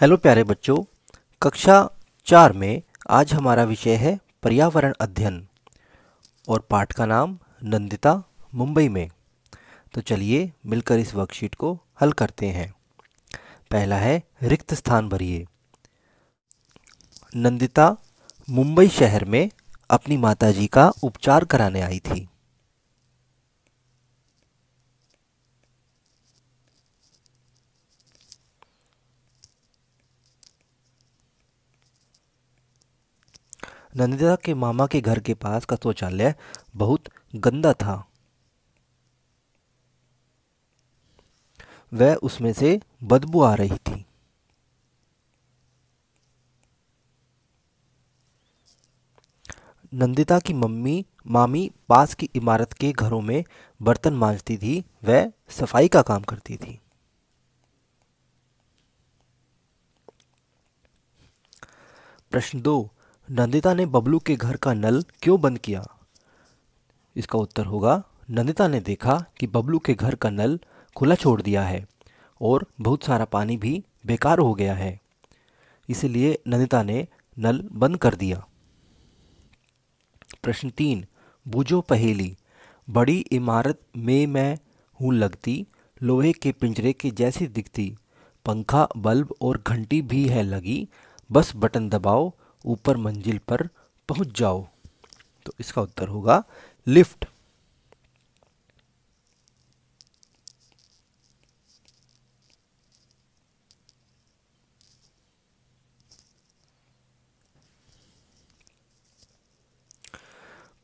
hello प्यारे बच्चों कक्षा चार में आज हमारा विषय है पर्यावरण अध्ययन और पाठ का नाम नंदिता मुंबई में तो चलिए मिलकर इस वर्कशीट को हल करते हैं पहला है रिक्त स्थान भरिए नंदिता मुंबई शहर में अपनी माताजी का उपचार कराने आई थी नंदिता के मामा के घर के पास का शौचालय बहुत गंदा था वह उसमें से बदबू आ रही थी नंदिता की मम्मी मामी पास की इमारत के घरों में बर्तन मांजती थी वह सफाई का काम करती थी प्रश्न दो नंदिता ने बबलू के घर का नल क्यों बंद किया इसका उत्तर होगा नंदिता ने देखा कि बबलू के घर का नल खुला छोड़ दिया है और बहुत सारा पानी भी बेकार हो गया है इसलिए नंदिता ने नल बंद कर दिया प्रश्न तीन बूझो पहेली बड़ी इमारत में मैं हूँ लगती लोहे के पिंजरे के जैसी दिखती पंखा बल्ब और घंटी भी है लगी बस बटन दबाओ ऊपर मंजिल पर पहुंच जाओ तो इसका उत्तर होगा लिफ्ट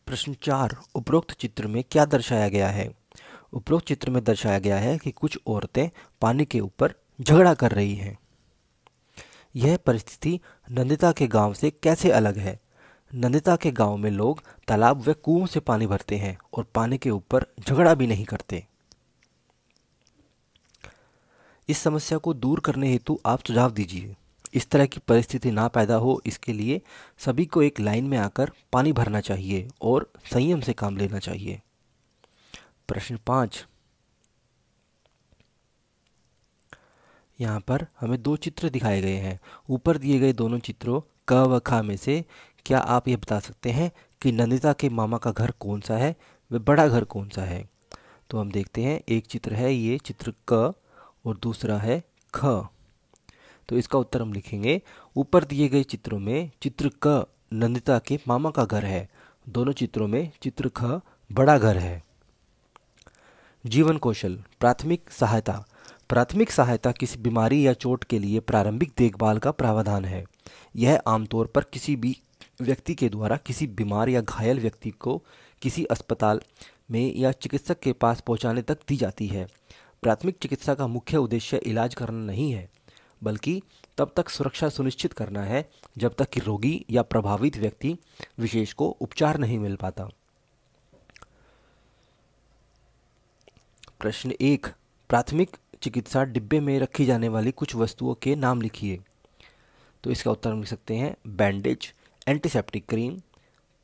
प्रश्न चार उपरोक्त चित्र में क्या दर्शाया गया है उपरोक्त चित्र में दर्शाया गया है कि कुछ औरतें पानी के ऊपर झगड़ा कर रही हैं यह परिस्थिति नंदिता के गांव से कैसे अलग है नंदिता के गांव में लोग तालाब व कुओं से पानी भरते हैं और पानी के ऊपर झगड़ा भी नहीं करते इस समस्या को दूर करने हेतु आप सुझाव दीजिए इस तरह की परिस्थिति ना पैदा हो इसके लिए सभी को एक लाइन में आकर पानी भरना चाहिए और संयम से काम लेना चाहिए प्रश्न पाँच यहाँ पर हमें दो चित्र दिखाए गए हैं ऊपर दिए गए दोनों चित्रों क व ख में से क्या आप ये बता सकते हैं कि नंदिता के मामा का घर कौन सा है वह बड़ा घर कौन सा है तो हम देखते हैं एक चित्र है ये चित्र क और दूसरा है ख तो इसका उत्तर हम लिखेंगे ऊपर दिए गए चित्रों में चित्र क नंदिता के मामा का घर है दोनों चित्रों में चित्र ख बड़ा घर है जीवन कौशल प्राथमिक सहायता प्राथमिक सहायता किसी बीमारी या चोट के लिए प्रारंभिक देखभाल का प्रावधान है यह आमतौर पर किसी भी व्यक्ति के द्वारा किसी बीमार या घायल व्यक्ति को किसी अस्पताल में या चिकित्सक के पास पहुंचाने तक दी जाती है प्राथमिक चिकित्सा का मुख्य उद्देश्य इलाज करना नहीं है बल्कि तब तक सुरक्षा सुनिश्चित करना है जब तक कि रोगी या प्रभावित व्यक्ति विशेष को उपचार नहीं मिल पाता प्रश्न एक प्राथमिक चिकित्सा डिब्बे में रखी जाने वाली कुछ वस्तुओं के नाम लिखिए तो इसका उत्तर हम लिख सकते हैं बैंडेज एंटीसेप्टिक क्रीम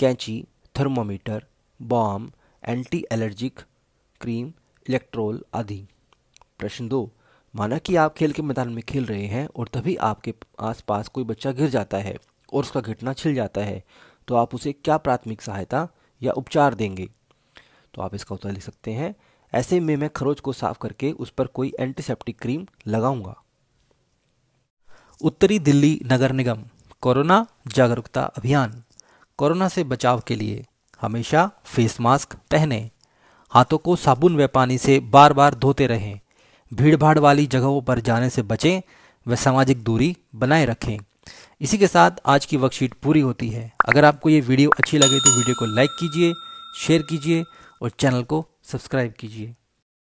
कैंची thermometer balm anti allergic cream Electral आदि प्रश्न दो माना कि आप खेल के मैदान में खेल रहे हैं और तभी आपके आसपास कोई बच्चा गिर जाता है और उसका घटना छिल जाता है तो आप उसे क्या प्राथमिक सहायता या उपचार देंगे तो आप इसका उत्तर लिख सकते हैं ऐसे में मैं खरोच को साफ करके उस पर कोई एंटीसेप्टिक क्रीम लगाऊंगा उत्तरी दिल्ली नगर निगम कोरोना जागरूकता अभियान कोरोना से बचाव के लिए हमेशा फेस मास्क पहने हाथों को साबुन व पानी से बार बार धोते रहें भीड़ भाड़ वाली जगहों पर जाने से बचें व सामाजिक दूरी बनाए रखें इसी के साथ आज की वर्कशीट पूरी होती है अगर आपको ये वीडियो अच्छी लगे तो वीडियो को लाइक कीजिए शेयर कीजिए और चैनल को सब्सक्राइब कीजिए